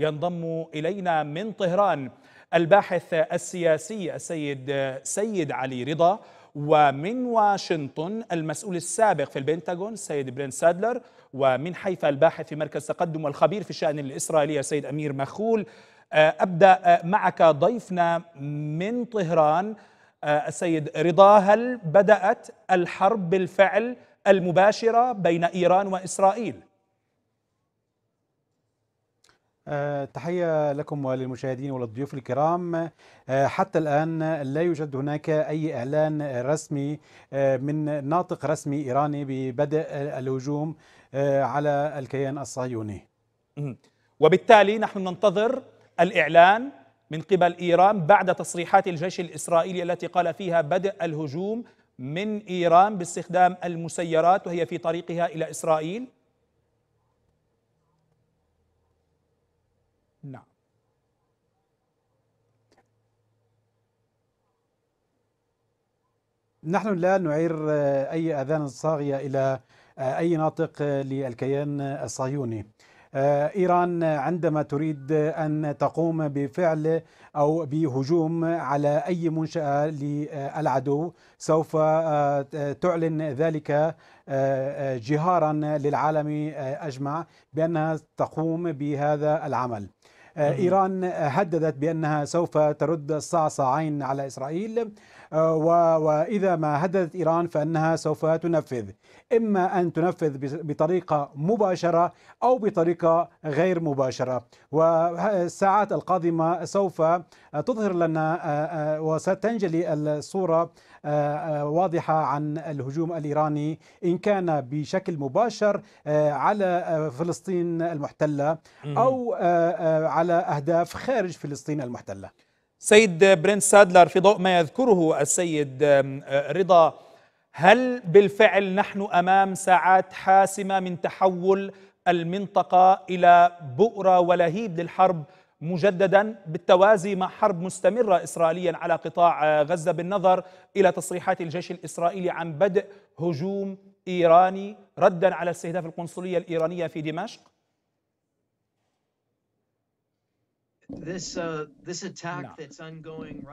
ينضم إلينا من طهران الباحث السياسي السيد سيد علي رضا ومن واشنطن المسؤول السابق في البنتاغون السيد برين سادلر ومن حيفا الباحث في مركز تقدم والخبير في الشأن الإسرائيلي السيد أمير مخول آه، أبدأ آه، معك ضيفنا من طهران آه، السيد رضا هل بدأت الحرب بالفعل المباشرة بين إيران وإسرائيل؟ آه، تحية لكم وللمشاهدين وللضيوف الكرام آه، حتى الآن لا يوجد هناك أي إعلان رسمي آه، من ناطق رسمي إيراني ببدء الهجوم على الكيان الصهيوني وبالتالي نحن ننتظر الإعلان من قبل إيران بعد تصريحات الجيش الإسرائيلي التي قال فيها بدء الهجوم من إيران باستخدام المسيرات وهي في طريقها إلى إسرائيل نعم نحن لا نعير آه، أي أذان صاغية إلى آه، أي ناطق آه، للكيان الصهيوني إيران عندما تريد أن تقوم بفعل أو بهجوم على أي منشأة للعدو سوف تعلن ذلك جهارا للعالم أجمع بأنها تقوم بهذا العمل إيران هددت بأنها سوف ترد صعصعين على إسرائيل آه، وإذا ما هددت إيران فأنها سوف تنفذ إما أن تنفذ بطريقة مباشرة أو بطريقة غير مباشرة والساعات القادمة سوف تظهر لنا آه، آه، وستنجلي الصورة آه، آه، واضحة عن الهجوم الإيراني إن كان بشكل مباشر آه، على فلسطين المحتلة أو على أهداف خارج فلسطين المحتلة سيد برنت سادلر في ضوء ما يذكره السيد رضا هل بالفعل نحن امام ساعات حاسمه من تحول المنطقه الى بؤره ولهيب للحرب مجددا بالتوازي مع حرب مستمره اسرائيليا على قطاع غزه بالنظر الى تصريحات الجيش الاسرائيلي عن بدء هجوم ايراني ردا على استهداف القنصليه الايرانيه في دمشق Uh, نعم.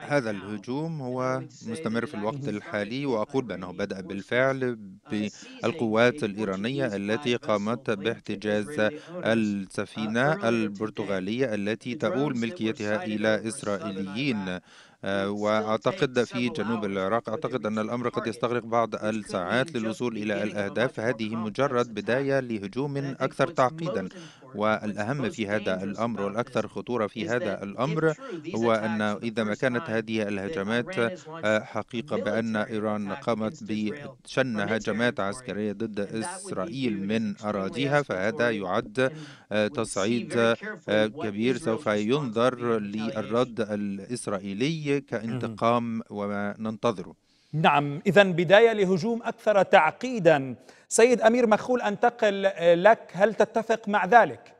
هذا الهجوم هو مستمر في الوقت الحالي وأقول بأنه بدأ بالفعل uh, بالقوات الإيرانية التي uh, قامت باحتجاز السفينة البرتغالية التي تؤول ملكيتها إلى إسرائيليين آه، وأعتقد في جنوب العراق أعتقد أن الأمر قد يستغرق بعض الساعات للوصول إلى الأهداف هذه مجرد بداية لهجوم أكثر تعقيدا والأهم في هذا الأمر والأكثر خطورة في هذا الأمر هو أن إذا ما كانت هذه الهجمات آه، حقيقة بأن إيران قامت بشن هجمات عسكرية ضد إسرائيل من أراضيها فهذا يعد آه، تصعيد كبير سوف ينظر للرد الإسرائيلي سلبية كانتقام وما ننتظره نعم إذا بداية لهجوم أكثر تعقيدا سيد أمير مخول أنتقل لك هل تتفق مع ذلك؟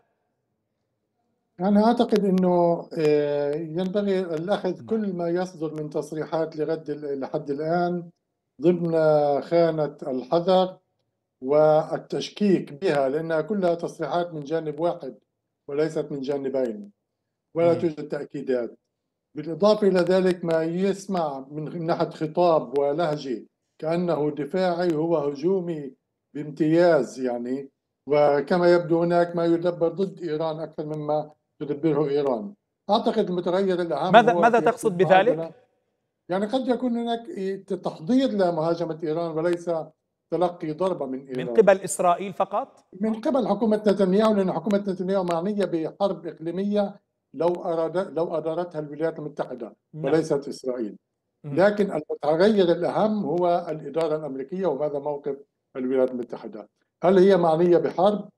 أنا أعتقد أنه آه، ينبغي الأخذ كل ما يصدر من تصريحات لغد لحد الآن ضمن خانة الحذر والتشكيك بها لأنها كلها تصريحات من جانب واحد وليست من جانبين ولا توجد تأكيدات بالإضافة إلى ذلك ما يسمع من ناحية خطاب ولهجة كأنه دفاعي هو هجومي بامتياز يعني وكما يبدو هناك ما يدبر ضد إيران أكثر مما تدبره إيران أعتقد المتغير الأهم ماذا ماذا تقصد بذلك؟ يعني قد يكون هناك تحضير لمهاجمة إيران وليس تلقي ضربة من إيران من قبل إسرائيل فقط؟ من قبل حكومة نتنياهو لأن حكومة نتنياهو معنية بحرب إقليمية لو أراد لو أدارتها الولايات المتحدة نعم. وليست إسرائيل نعم. لكن المتغير الأهم هو الإدارة الأمريكية وماذا موقف الولايات المتحدة هل هي معنية بحرب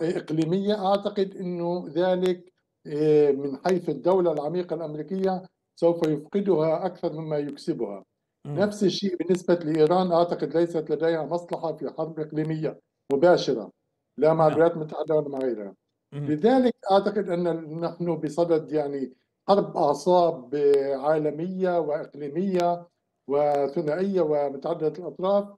إقليمية أعتقد أنه ذلك إيه، من حيث الدولة العميقة الأمريكية سوف يفقدها أكثر مما يكسبها نفس الشيء بالنسبة لإيران أعتقد ليست لديها مصلحة في حرب إقليمية مباشرة لا مع نعم. الولايات المتحدة ولا مع غيرها لذلك اعتقد ان نحن بصدد يعني حرب اعصاب عالميه واقليميه وثنائيه ومتعدده الاطراف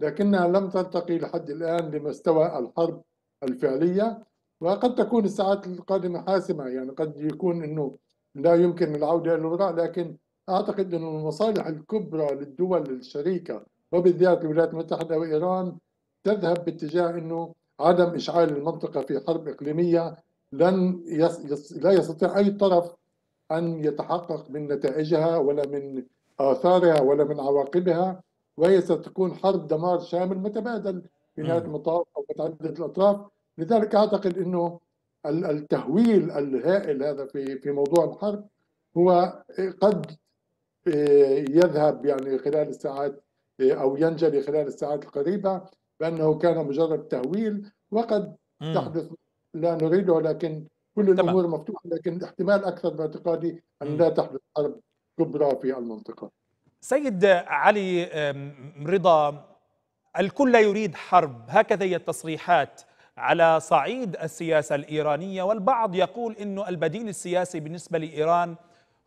لكنها لم ترتقي لحد الان لمستوى الحرب الفعليه وقد تكون الساعات القادمه حاسمه يعني قد يكون انه لا يمكن العوده الى الوراء لكن اعتقد انه المصالح الكبرى للدول الشريكه وبالذات الولايات المتحده وايران تذهب باتجاه انه عدم إشعال المنطقة في حرب إقليمية لن يس يس لا يستطيع أي طرف أن يتحقق من نتائجها ولا من آثارها ولا من عواقبها وهي ستكون حرب دمار شامل متبادل في نهاية المطاف أو متعددة الأطراف لذلك أعتقد أنه التهويل الهائل هذا في في موضوع الحرب هو قد آه، يذهب يعني خلال الساعات آه، او ينجلي خلال الساعات القريبه بانه كان مجرد تهويل وقد مم. تحدث لا نريده لكن كل الامور مفتوحه لكن احتمال اكثر باعتقادي ان لا تحدث حرب كبرى في المنطقه. سيد علي رضا الكل لا يريد حرب هكذا هي التصريحات على صعيد السياسه الايرانيه والبعض يقول انه البديل السياسي بالنسبه لايران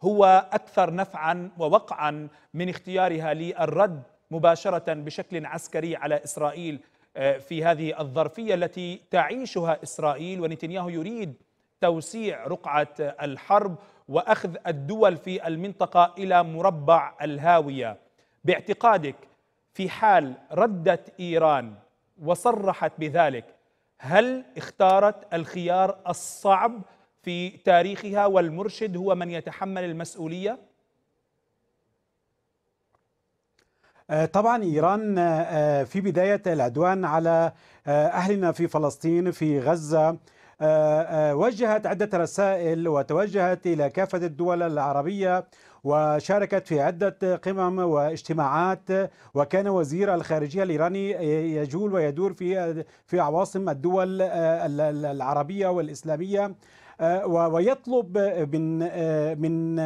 هو اكثر نفعا ووقعا من اختيارها للرد مباشره بشكل عسكري على اسرائيل آه، في هذه الظرفيه التي تعيشها اسرائيل ونتنياهو يريد توسيع رقعه الحرب واخذ الدول في المنطقه الى مربع الهاويه باعتقادك في حال ردت ايران وصرحت بذلك هل اختارت الخيار الصعب في تاريخها والمرشد هو من يتحمل المسؤوليه آه، طبعا إيران آه، آه، في بداية العدوان على أهلنا في فلسطين في غزة وجهت عدة رسائل وتوجهت إلى كافة الدول العربية وشاركت في عدة قمم واجتماعات وكان وزير الخارجية الإيراني يجول ويدور في في عواصم الدول العربية والإسلامية ويطلب من من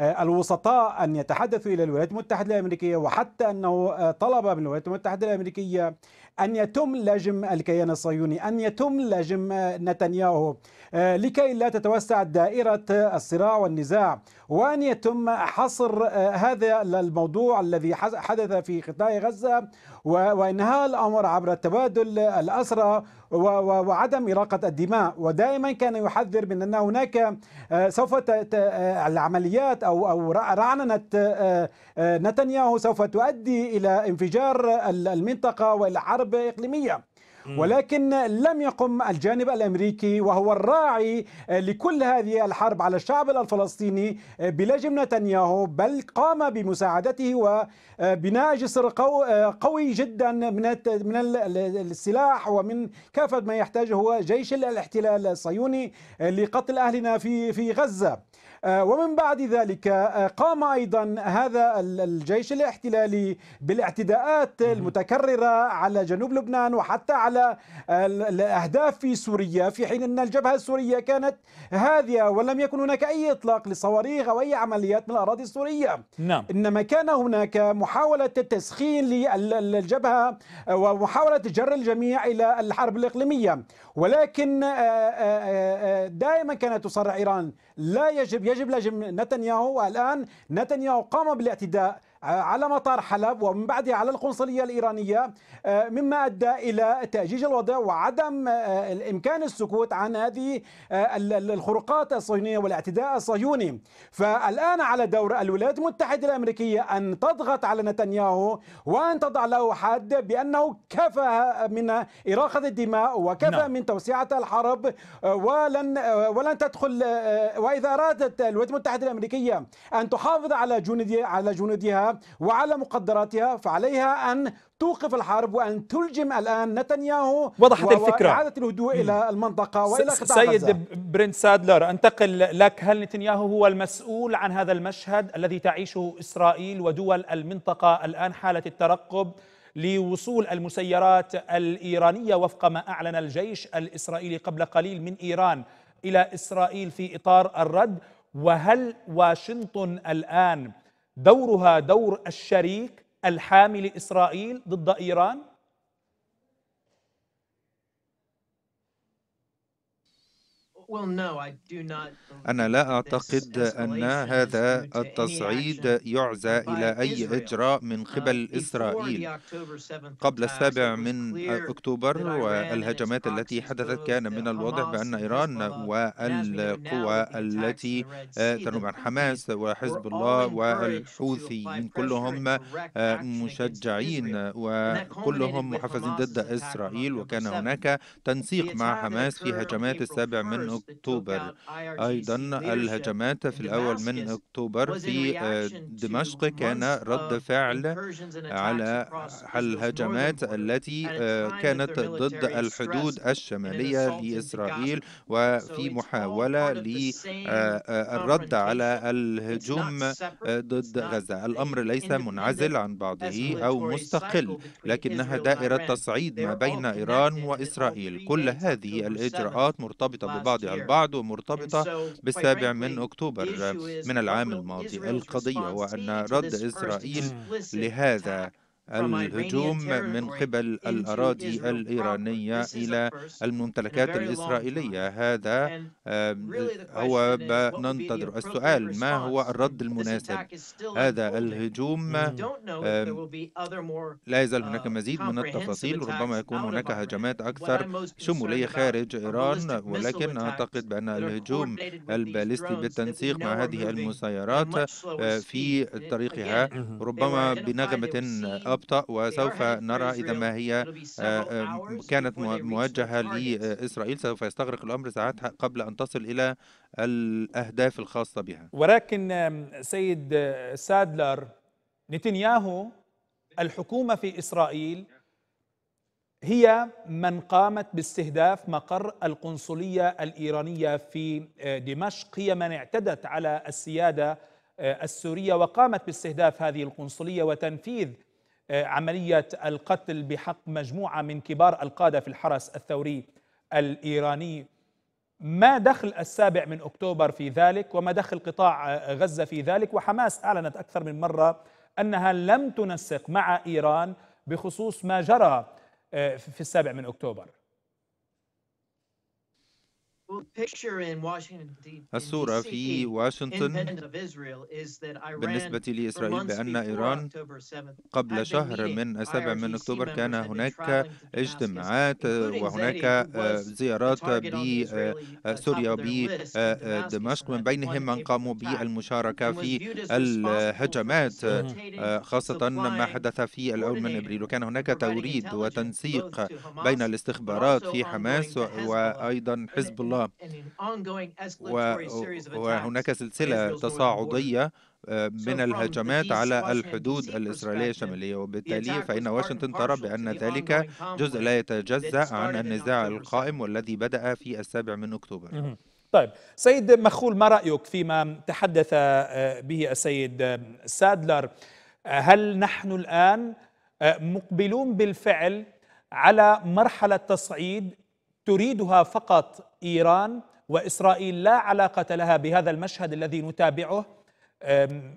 آه، الوسطاء أن يتحدثوا إلى الولايات المتحدة الأمريكية وحتى أنه آه، طلب من الولايات المتحدة الأمريكية أن يتم لجم الكيان الصهيوني أن يتم لجم نتنياهو آه، لكي لا تتوسع دائرة الصراع والنزاع وأن يتم حصر آه، هذا الموضوع الذي حدث في قطاع غزة وإنهاء الأمر عبر التبادل الأسرى وعدم إراقة الدماء ودائما كان يحذر من أن هناك آه، سوف العمليات أو أو رعننة نتنياهو سوف تؤدي إلى انفجار المنطقة والعرب حرب إقليمية ولكن لم يقم الجانب الامريكي وهو الراعي لكل هذه الحرب على الشعب الفلسطيني بلجم نتنياهو بل قام بمساعدته وبناء جسر قوي جدا من من السلاح ومن كافه ما يحتاجه جيش الاحتلال الصهيوني لقتل اهلنا في في غزه آه، ومن بعد ذلك آه، قام أيضا هذا الجيش الاحتلالي بالاعتداءات المتكررة على جنوب لبنان وحتى على الأهداف في سوريا في حين أن الجبهة السورية كانت هادئة ولم يكن هناك أي إطلاق لصواريخ أو أي عمليات من الأراضي السورية نعم. إنما كان هناك محاولة تسخين للجبهة آه، ومحاولة جر الجميع إلى الحرب الإقليمية ولكن دائما كانت تصرح إيران لا يجب يجب لجم نتنياهو والآن نتنياهو قام بالاعتداء آه، على مطار حلب ومن بعدها على القنصلية الإيرانية آه، مما أدى إلى تأجيج الوضع وعدم آه، الإمكان السكوت عن هذه الخروقات الصهيونية والاعتداء الصهيوني فالآن على دور الولايات المتحدة الأمريكية أن تضغط على نتنياهو وأن تضع له حد بأنه كفى من إراقة الدماء وكفى لا. نعم. من توسعة الحرب ولن ولن تدخل وإذا أرادت الولايات المتحدة الأمريكية أن تحافظ على جنودها على جنودها وعلى مقدراتها فعليها أن توقف الحرب وأن تلجم الآن نتنياهو وضحت الفكرة وإعادة الهدوء إلى المنطقة وإلى قطاع سيد غزة. برنت سادلر أنتقل لك هل نتنياهو هو المسؤول عن هذا المشهد الذي تعيشه إسرائيل ودول المنطقة الآن حالة الترقب لوصول المسيرات الإيرانية وفق ما أعلن الجيش الإسرائيلي قبل قليل من إيران إلى إسرائيل في إطار الرد وهل واشنطن الآن دورها دور الشريك الحامي لإسرائيل ضد إيران أنا لا أعتقد أن هذا التصعيد يعزى إلى أي إجراء من uh, قبل إسرائيل قبل آه، آه، السابع من أكتوبر والهجمات التي حدثت كان من الواضح بأن إيران والقوى التي تنوب عن حماس وحزب الله والحوثيين كلهم مشجعين وكلهم محفزين ضد إسرائيل وكان هناك تنسيق مع حماس في هجمات السابع من أكتوبر أيضا الهجمات في الأول من أكتوبر في آه، دمشق كان رد فعل على الهجمات التي آه، كانت ضد الحدود الشمالية لإسرائيل وفي محاولة للرد آه، على الهجوم ضد غزة الأمر ليس منعزل عن بعضه أو مستقل لكنها دائرة تصعيد ما بين إيران وإسرائيل كل هذه الإجراءات مرتبطة ببعض بعضها البعض ومرتبطة بالسابع من أكتوبر من العام الماضي القضية وأن رد إسرائيل لهذا الهجوم من قبل الأراضي الإيرانية إلى الممتلكات الإسرائيلية هذا هو ننتظر السؤال ما هو الرد المناسب هذا الهجوم لا يزال هناك آه، مزيد من التفاصيل ربما يكون هناك هجمات أكثر شمولية خارج إيران ولكن أعتقد بأن الهجوم البالستي بالتنسيق مع هذه المسيرات آه، في طريقها ربما بنغمة تبطأ وسوف نرى إذا ما هي آه، آه، كانت موجهة لإسرائيل سوف يستغرق الأمر ساعات قبل أن تصل إلى الأهداف الخاصة بها ولكن سيد آه، سادلر نتنياهو الحكومة في إسرائيل هي من قامت باستهداف مقر القنصلية الإيرانية في دمشق هي من اعتدت على السيادة السورية وقامت باستهداف هذه القنصلية وتنفيذ آه، عملية القتل بحق مجموعة من كبار القادة في الحرس الثوري الإيراني ما دخل السابع من أكتوبر في ذلك وما دخل قطاع آه، غزة في ذلك وحماس أعلنت أكثر من مرة أنها لم تنسق مع إيران بخصوص ما جرى آه، في السابع من أكتوبر الصورة في واشنطن بالنسبة لإسرائيل بأن إيران قبل شهر من السابع من أكتوبر كان هناك اجتماعات وهناك آه، زيارات بسوريا آه، uh, آه، بدمشق من بينهم من قاموا بالمشاركة في الهجمات خاصة ما حدث في الأول من إبريل وكان هناك توريد وتنسيق بين الاستخبارات في حماس وأيضا حزب الله وهناك سلسلة تصاعدية آه، من الهجمات على الحدود الإسرائيلية الشمالية وبالتالي فإن واشنطن ترى بأن ذلك جزء لا يتجزأ عن النزاع القائم والذي بدأ في السابع من أكتوبر طيب سيد مخول ما رأيك فيما تحدث آه، به السيد آه، سادلر هل نحن الآن مقبلون بالفعل على مرحلة تصعيد تريدها فقط ايران واسرائيل لا علاقه لها بهذا المشهد الذي نتابعه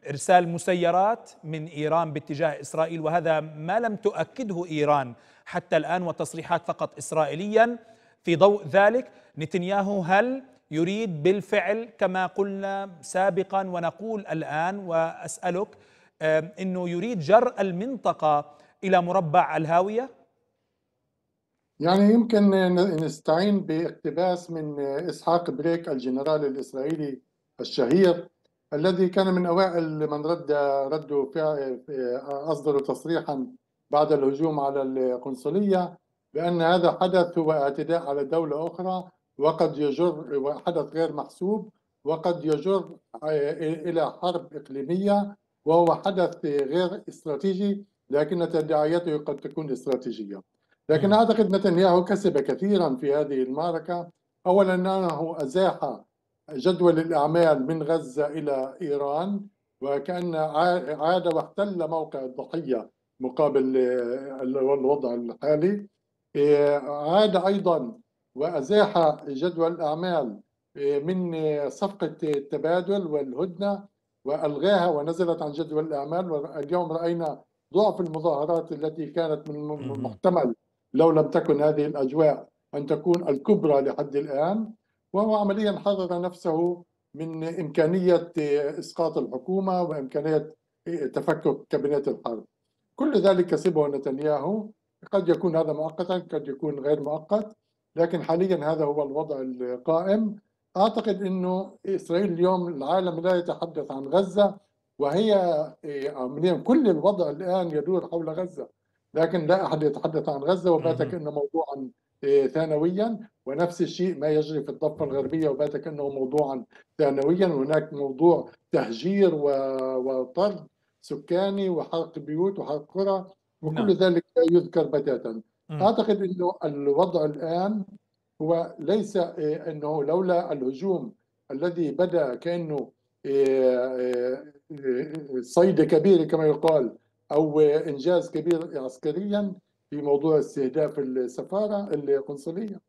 ارسال مسيرات من ايران باتجاه اسرائيل وهذا ما لم تؤكده ايران حتى الان وتصريحات فقط اسرائيليا في ضوء ذلك نتنياهو هل يريد بالفعل كما قلنا سابقا ونقول الان واسالك انه يريد جر المنطقه الى مربع الهاويه يعني يمكن نستعين باقتباس من إسحاق بريك الجنرال الإسرائيلي الشهير الذي كان من أوائل من رد ردوا أصدروا تصريحا بعد الهجوم على القنصلية بأن هذا حدث هو اعتداء على دولة أخرى وقد يجر حدث غير محسوب وقد يجر إلى حرب إقليمية وهو حدث غير استراتيجي لكن تداعياته قد تكون استراتيجية لكن أعتقد نتنياهو كسب كثيرا في هذه المعركة أولا أنه أزاح جدول الأعمال من غزة إلى إيران وكأن عاد واحتل موقع الضحية مقابل الوضع الحالي عاد أيضا وأزاح جدول الأعمال من صفقة التبادل والهدنة وألغاها ونزلت عن جدول الأعمال واليوم رأينا ضعف المظاهرات التي كانت من المحتمل لو لم تكن هذه الأجواء أن تكون الكبرى لحد الآن وهو عمليا حرر نفسه من إمكانية إسقاط الحكومة وإمكانية تفكك كابينة الحرب كل ذلك كسبه نتنياهو قد يكون هذا مؤقتا قد يكون غير مؤقت لكن حاليا هذا هو الوضع القائم اعتقد انه اسرائيل اليوم العالم لا يتحدث عن غزه وهي عمليا آه، كل الوضع الان يدور حول غزه لكن لا أحد يتحدث عن غزة وبات كأنه موضوعا آه، ثانويا ونفس الشيء ما يجري في الضفة الغربية وبات كأنه موضوعا ثانويا هناك موضوع تهجير وطرد سكاني وحرق بيوت وحرق قرى وكل نعم. ذلك لا يذكر بتاتا أعتقد أنه الوضع الآن هو ليس آه، أنه لولا الهجوم الذي بدأ كأنه آه، صيد كبير كما يقال او انجاز كبير عسكريا في موضوع استهداف السفاره القنصليه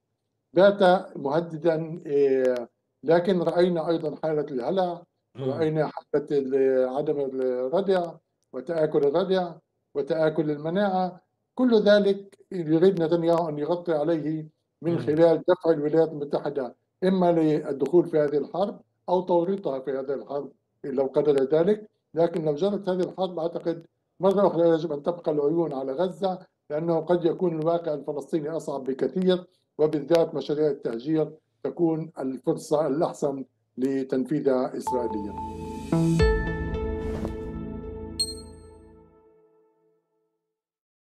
بات مهددا إيه، لكن راينا ايضا حاله الهلع راينا حاله عدم الردع وتاكل الردع وتاكل المناعه كل ذلك يريد نتنياهو ان يغطي عليه من خلال دفع الولايات المتحده اما للدخول في هذه الحرب او توريطها في هذه الحرب لو قدر ذلك لكن لو جرت هذه الحرب اعتقد أخرى يجب أن تبقى العيون على غزة لأنه قد يكون الواقع الفلسطيني أصعب بكثير وبالذات مشاريع التهجير تكون الفرصة الأحسن لتنفيذها إسرائيليا.